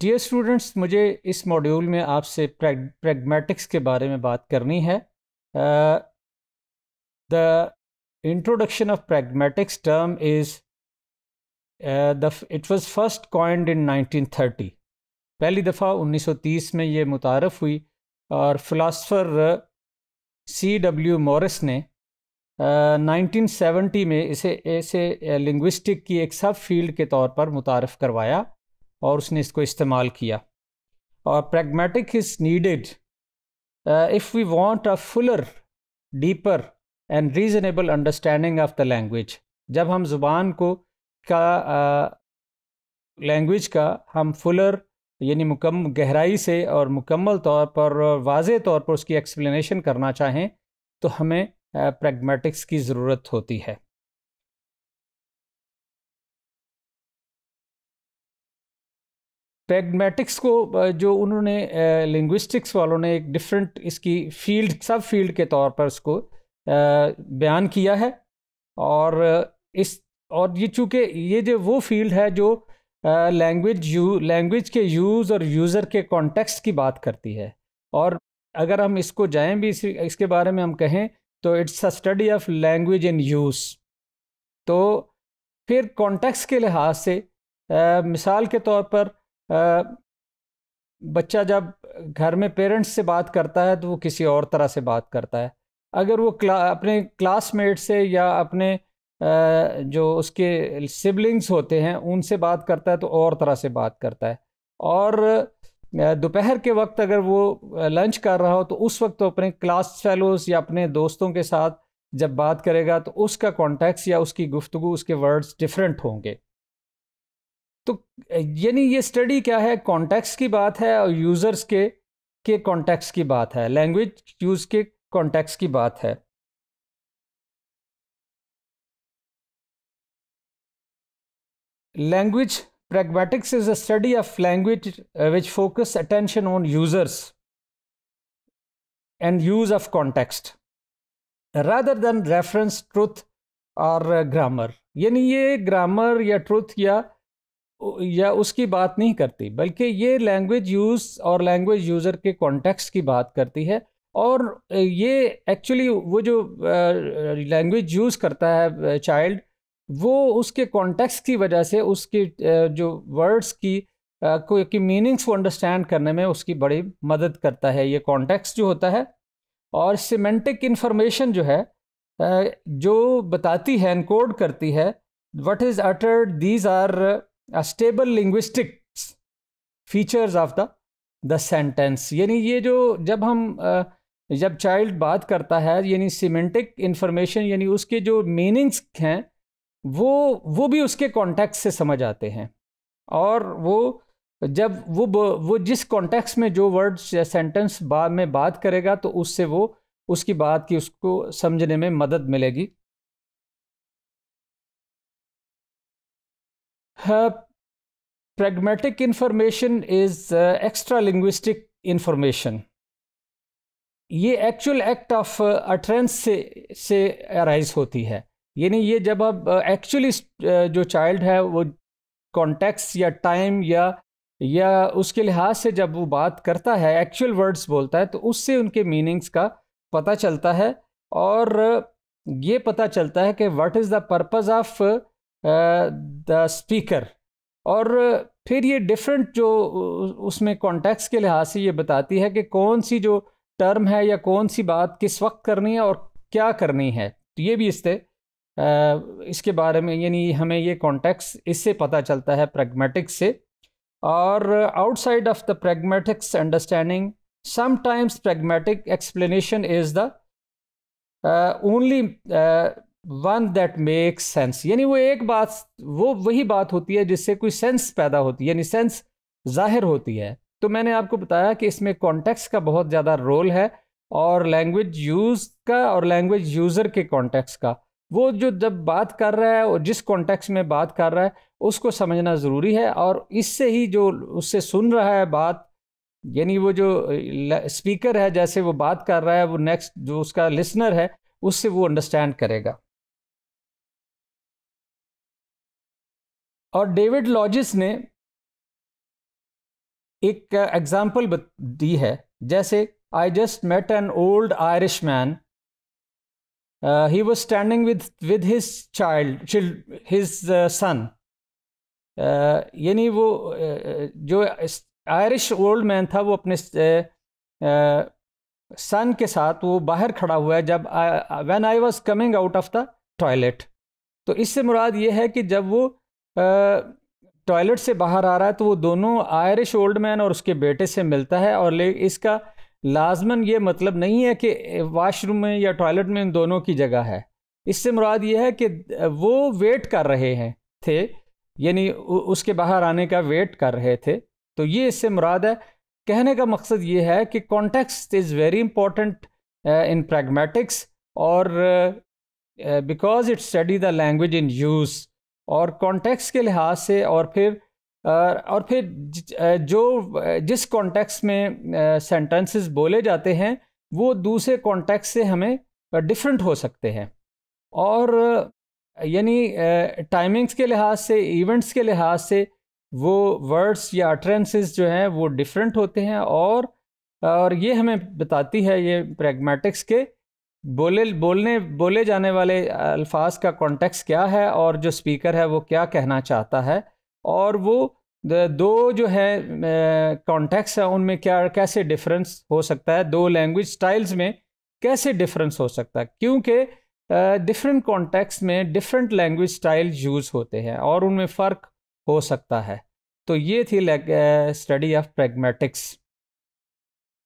dear students मुझे इस module में आपसे प्रैग्मेटिक्स के बारे में बात करनी है the introduction of pragmatics term is the it was first coined in 1930 पहली दफ़ा 1930 में ये मुतारफ़ हुई और फिलासफ़र सी डब्ल्यू मॉरिस ने नाइनटीन uh, सेवेंटी में इसे ऐसे लिंग्विस्टिक uh, की एक सब फील्ड के तौर पर मुतारफ़ करवाया और उसने इसको इस्तेमाल किया और pragmatic is needed if we want a fuller deeper and reasonable understanding of the language जब हम जुबान को का लैंग्वेज uh, का हम फुलर यानी मुकम गहराई से और मुकम्मल तौर पर वाज तौर पर उसकी एक्सप्लेनेशन करना चाहें तो हमें प्रैग्मेटिक्स uh, की ज़रूरत होती है प्रेगमेटिक्स को जो उन्होंने लिंग्विस्टिक्स वालों ने एक डिफरेंट इसकी फील्ड सब फील्ड के तौर पर इसको बयान किया है और इस और ये चूँकि ये जो वो फील्ड है जो लैंग्वेज यू लैंग्वेज के यूज़ और यूज़र के कॉन्टेक्स्ट की बात करती है और अगर हम इसको जाएं भी इस, इसके बारे में हम कहें तो it's a study of language in use तो फिर कॉन्टेक्स्ट के लिहाज से आ, मिसाल के तौर पर बच्चा जब घर में पेरेंट्स से बात करता है तो वो किसी और तरह से बात करता है अगर वो क्ला, अपने क्लासमेट से या अपने जो उसके सिबलिंग्स होते हैं उनसे बात करता है तो और तरह से बात करता है और दोपहर के वक्त अगर वो लंच कर रहा हो तो उस वक्त तो अपने क्लास फेलोज या अपने दोस्तों के साथ जब बात करेगा तो उसका कॉन्टेक्स्ट या उसकी गुफ्तु उसके वर्ड्स डिफरेंट होंगे तो यानी ये स्टडी क्या है कॉन्टेक्स की बात है और यूज़र्स के के कॉन्टेक्स की बात है लैंग्वेज यूज़ के कॉन्टेक्स की बात है language pragmatics is a study of language which focus attention on users and use of context rather than reference truth और ग्रामर यानी ये ग्रामर या ट्रुथ या या उसकी बात नहीं करती बल्कि ये लैंग्वेज यूज़ और लैंग्वेज यूज़र के कॉन्टेक्स्ट की बात करती है और ये एक्चुअली वो जो लैंग्वेज यूज़ करता है चाइल्ड वो उसके कॉन्टेक्स्ट की वजह से उसके जो वर्ड्स की को की मीनिंग्स को अंडरस्टैंड करने में उसकी बड़ी मदद करता है ये कॉन्टेक्स्ट जो होता है और सीमेंटिक इन्फॉर्मेशन जो है जो बताती है एनकोड करती है what is uttered these are a stable linguistic features of the the sentence यानी ये जो जब हम जब चाइल्ड बात करता है यानी सीमेंटिक इन्फॉर्मेशन यानी उसके जो मीनिंग्स हैं वो वो भी उसके कॉन्टेक्स्ट से समझ आते हैं और वो जब वो वो जिस कॉन्टेक्स्ट में जो वर्ड्स या सेंटेंस बाद में बात करेगा तो उससे वो उसकी बात की उसको समझने में मदद मिलेगी pragmatic information is extra linguistic information ये एक्चुअल एक्ट ऑफ अटरेंस से से अराइज होती है यानी ये जब आप एक्चुअली uh, uh, जो चाइल्ड है वो कॉन्टेक्स या टाइम या या उसके लिहाज से जब वो बात करता है एक्चुअल वर्ड्स बोलता है तो उससे उनके मीनिंग्स का पता चलता है और uh, ये पता चलता है कि what is the purpose of the speaker और फिर ये डिफरेंट जो उसमें कॉन्टेक्स के लिहाज से ये बताती है कि कौन सी जो टर्म है या कौन सी बात किस वक्त करनी है और क्या करनी है तो ये भी इससे इसके बारे में यानी हमें ये कॉन्टेक्स इससे पता चलता है प्रेगमेटिक्स से और outside of the pragmatics understanding sometimes pragmatic explanation is the only one that make sense यानी वो एक बात वो वही बात होती है जिससे कोई सेंस पैदा होती है यानी सेंस जाहिर होती है तो मैंने आपको बताया कि इसमें कॉन्टेक्स का बहुत ज़्यादा रोल है और लैंग्वेज यूज़ का और लैंग्वेज यूज़र के कॉन्टेक्स का वो जो जब बात कर रहा है और जिस कॉन्टेक्स में बात कर रहा है उसको समझना ज़रूरी है और इससे ही जो उससे सुन रहा है बात यानी वो जो स्पीकर है जैसे वो बात कर रहा है वो नेक्स्ट जो उसका लिसनर है उससे वो अंडरस्टैंड करेगा और डेविड लॉजिस ने एक एग्जाम्पल uh, दी है जैसे I just met an old Irish man he was standing with with his child his son यानी वो uh, uh जो आयरिश ओल्ड मैन था वो अपने सन uh, uh के साथ वो बाहर खड़ा हुआ है जब when I was coming out of the toilet तो इससे मुराद ये है कि जब वो टॉयलेट से बाहर आ रहा है तो वो दोनों आयरिश ओल्ड मैन और उसके बेटे से मिलता है और ले इसका लाजमन ये मतलब नहीं है कि वाशरूम में या टॉयलेट में इन दोनों की जगह है इससे मुराद ये है कि वो वेट कर रहे हैं थे यानी उसके बाहर आने का वेट कर रहे थे तो ये इससे मुराद है कहने का मकसद ये है कि context is very important in pragmatics और because it study the language in use और कॉन्टेक्स के लिहाज से और फिर और फिर जो जिस कॉन्टेक्स में सेंटेंसेस बोले जाते हैं वो दूसरे कॉन्टेक्स से हमें डिफरेंट हो सकते हैं और यानी टाइमिंग्स के लिहाज से इवेंट्स के लिहाज से वो वर्ड्स या अट्रेंसेस जो हैं वो डिफरेंट होते हैं और और ये हमें बताती है ये प्रैग्मेटिक्स के बोले बोलने बोले जाने वाले अल्फाज का कॉन्टेक्स्ट क्या है और जो स्पीकर है वो क्या कहना चाहता है और वो दो जो है कॉन्टेक्स्ट है उनमें क्या कैसे डिफरेंस हो सकता है दो लैंग्वेज स्टाइल्स में कैसे डिफरेंस हो सकता है क्योंकि डिफरेंट कॉन्टेक्स्ट में डिफरेंट लैंग्वेज स्टाइल यूज़ होते हैं और उनमें फ़र्क हो सकता है तो ये थी स्टडी ऑफ प्रेगमेटिक्स